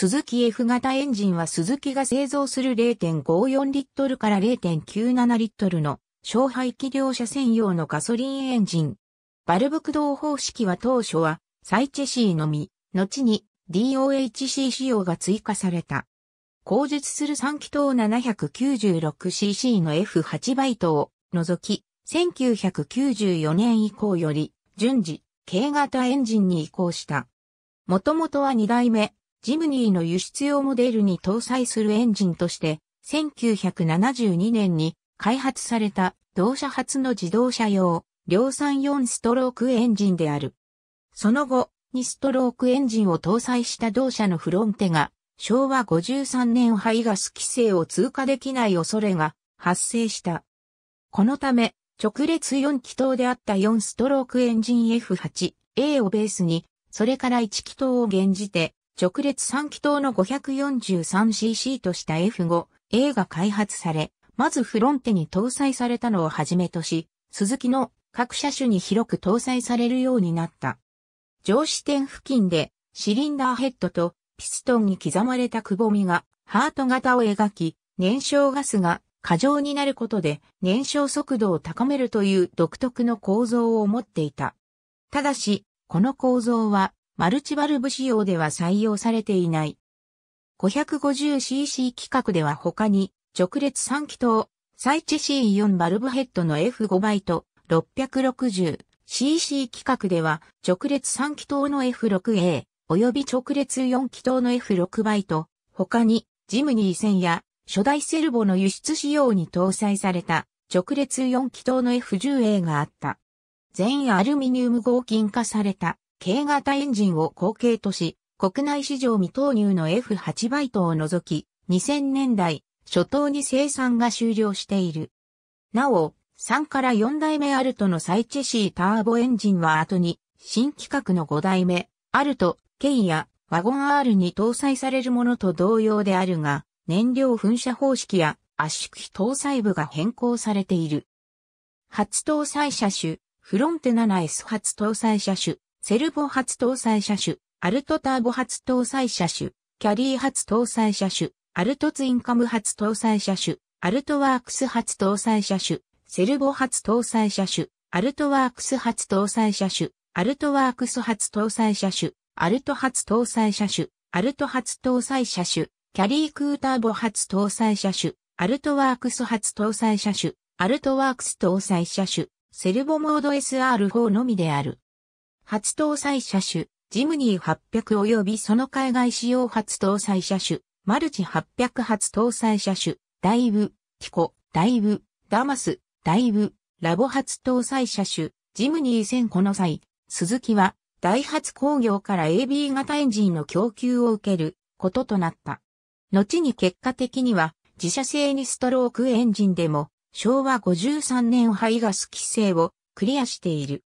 スズキ F 型エンジンはスズキが製造する0.54リットルから0.97リットルの小排気量車専用のガソリンエンジン。バルブ駆動方式は当初はサイチェシーのみ、後に DOHC 仕様が追加された。後述する3気筒 796cc の F8 バイトを除き、1994年以降より順次、軽型エンジンに移行した。もともとは2代目、ジムニーの輸出用モデルに搭載するエンジンとして、1972年に開発された同社初の自動車用、量産4ストロークエンジンである。その後、2ストロークエンジンを搭載した同社のフロンテが、昭和53年排ガス規制を通過できない恐れが発生した。このため、直列4気筒であった4ストロークエンジン F8A をベースに、それから1気筒を減じて直列3気筒の 543cc とした F5A が開発され、まずフロンテに搭載されたのをはじめとし、鈴木の各車種に広く搭載されるようになった。上視点付近でシリンダーヘッドとピストンに刻まれたくぼみがハート型を描き、燃焼ガスが過剰になることで燃焼速度を高めるという独特の構造を持っていた。ただし、この構造はマルチバルブ仕様では採用されていない。550cc 規格では他に、直列3気筒、サイチ C4 バルブヘッドの F5 イト、660cc 規格では直列3気筒の F6A 及び直列4気筒の F6 イト、他にジムニー線や初代セルボの輸出仕様に搭載された直列4気筒の F10A があった。全アルミニウム合金化された軽型エンジンを後継とし、国内市場未投入の F8 バイトを除き、2000年代初頭に生産が終了している。なお、3から4代目アルトのサイチェシーターボエンジンは後に、新規格の5代目、アルト、ケイやワゴン R に搭載されるものと同様であるが、燃料噴射方式や圧縮機搭載部が変更されている。初搭載車種、フロンテ 7S 初搭載車種、セルボ発搭載車種、アルトターボ発搭載車種、キャリー発搭載車種、アルトツインカム発搭載車種、アルトワークス発搭載車種、セルボ発搭載車種、アルトワークス発搭載車種、アルトワークス発搭載車種、アルト発搭載車種、アルト発搭載車種、キャリークーターボ発搭載車種、アルトワークス発搭載車種、アルトワークス搭載車種、セルボモード SR4 のみである。初搭載車種、ジムニー800及びその海外仕様初搭載車種、マルチ800初搭載車種、ダイブ、ティコ、ダイブ、ダマス、ダイブ、ラボ初搭載車種、ジムニー1000この際、鈴木は、ダイハツ工業から AB 型エンジンの供給を受けることとなった。後に結果的には、自社製にストロークエンジンでも、昭和53年排ガス規制をクリアしている。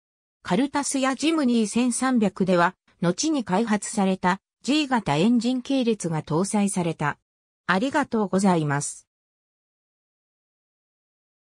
カルタスやジムニー1300では、後に開発された G 型エンジン系列が搭載された。ありがとうございます。